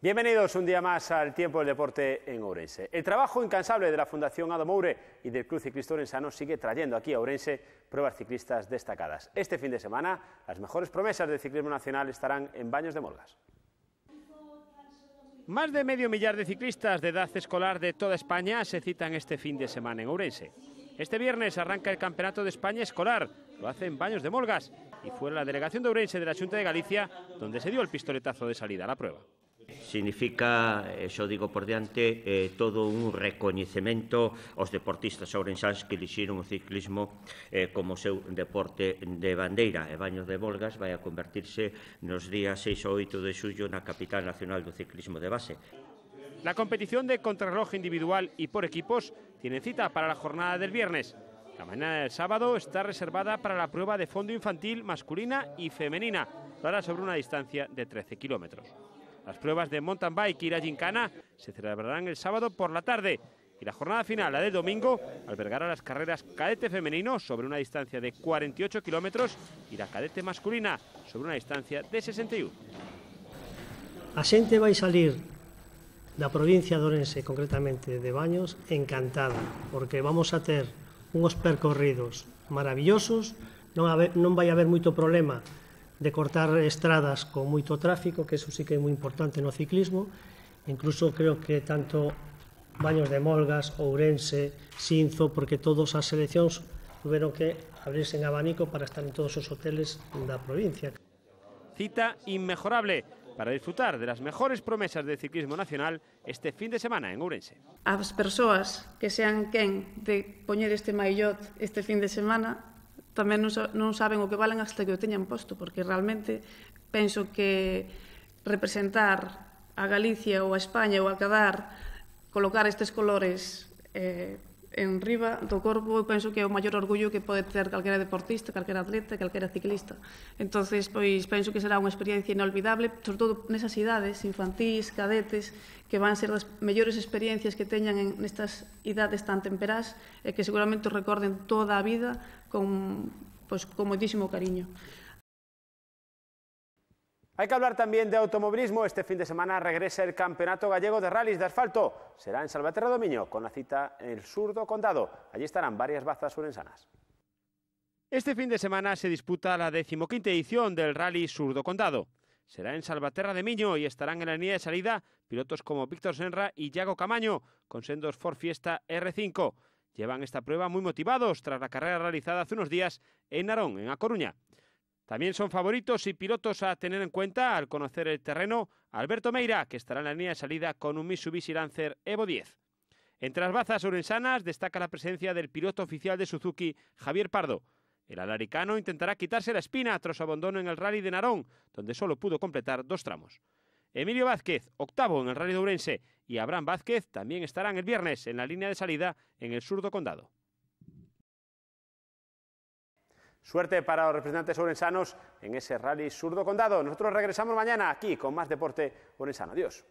Bienvenidos un día más al Tiempo del Deporte en Ourense. El trabajo incansable de la Fundación Ado Moure y del Club Ciclista Orensano sigue trayendo aquí a Ourense pruebas ciclistas destacadas. Este fin de semana, las mejores promesas del ciclismo nacional estarán en Baños de Molgas. Más de medio millar de ciclistas de edad escolar de toda España se citan este fin de semana en Ourense. Este viernes arranca el Campeonato de España Escolar. Lo hace en Baños de Molgas y fue la delegación de Ourense de la Junta de Galicia donde se dio el pistoletazo de salida a la prueba. significa, xo digo por diante, eh, todo un recoñecemento aos deportistas ourensans que elixiron o ciclismo eh, como seu deporte de bandeira. E Baños de Volgas vai a convertirse nos días 6 ou 8 de xullo na capital nacional do ciclismo de base. La competición de contrarreloj individual y por equipos tiene cita para la jornada del viernes. La mañana del sábado está reservada para la prueba de fondo infantil masculina y femenina, para sobre una distancia de 13 kilómetros. Las pruebas de mountain bike y la gincana se celebrarán el sábado por la tarde y la jornada final, la del domingo, albergará las carreras cadete femenino sobre una distancia de 48 kilómetros y la cadete masculina sobre una distancia de 61. A xente vai salir da provincia de Orense, concretamente de Baños, encantada, porque vamos a ter unhos percorridos maravillosos, non, non vai haber moito problema de cortar estradas con moito tráfico, que eso sí que é moi importante no ciclismo. Incluso creo que tanto Baños de Molgas, Ourense, Sinzo, porque todas as seleccións tuveron que abrirse en abanico para estar en todos os hoteles da provincia. Cita inmejorable para disfrutar de las mejores promesas de ciclismo nacional este fin de semana en Ourense. As persoas que sean quen de poñer este maillot este fin de semana tamén non, non saben o que valen hasta que o teñan posto, porque realmente penso que representar a Galicia ou a España ou a Cadar, colocar estes colores eh, en riba do corpo, eu penso que é o maior orgullo que pode ter calquera deportista, calquera atleta, calquera ciclista. Entonces, pois penso que será unha experiencia inolvidable, sobre todo nesas idades, infantis, cadetes, que van ser das mellores experiencias que teñan en nestas idades tan temperás e que seguramente recorden toda a vida con pois, con moitísimo cariño. Hay que hablar también de automovilismo. Este fin de semana regresa el Campeonato Gallego de Rallys de Asfalto. Será en Salvaterra de Miño con la cita en el Surdo Condado. Allí estarán varias bazas urensanas. Este fin de semana se disputa la decimoquinta edición del Rally Surdo Condado. Será en Salvaterra de Miño y estarán en la línea de salida pilotos como Víctor Senra y Yago Camaño, con sendos Ford Fiesta R5. Llevan esta prueba muy motivados tras la carrera realizada hace unos días en Narón, en A Coruña. También son favoritos y pilotos a tener en cuenta al conocer el terreno Alberto Meira, que estará en la línea de salida con un Mitsubishi Lancer Evo 10. Entre las bazas orensanas destaca la presencia del piloto oficial de Suzuki, Javier Pardo. El alaricano intentará quitarse la espina tras su abandono en el rally de Narón, donde solo pudo completar dos tramos. Emilio Vázquez, octavo en el rally de Urense, y Abraham Vázquez también estarán el viernes en la línea de salida en el surdo condado. Suerte para los representantes orensanos en ese rally surdo condado. Nosotros regresamos mañana aquí con más deporte orensano. Adiós.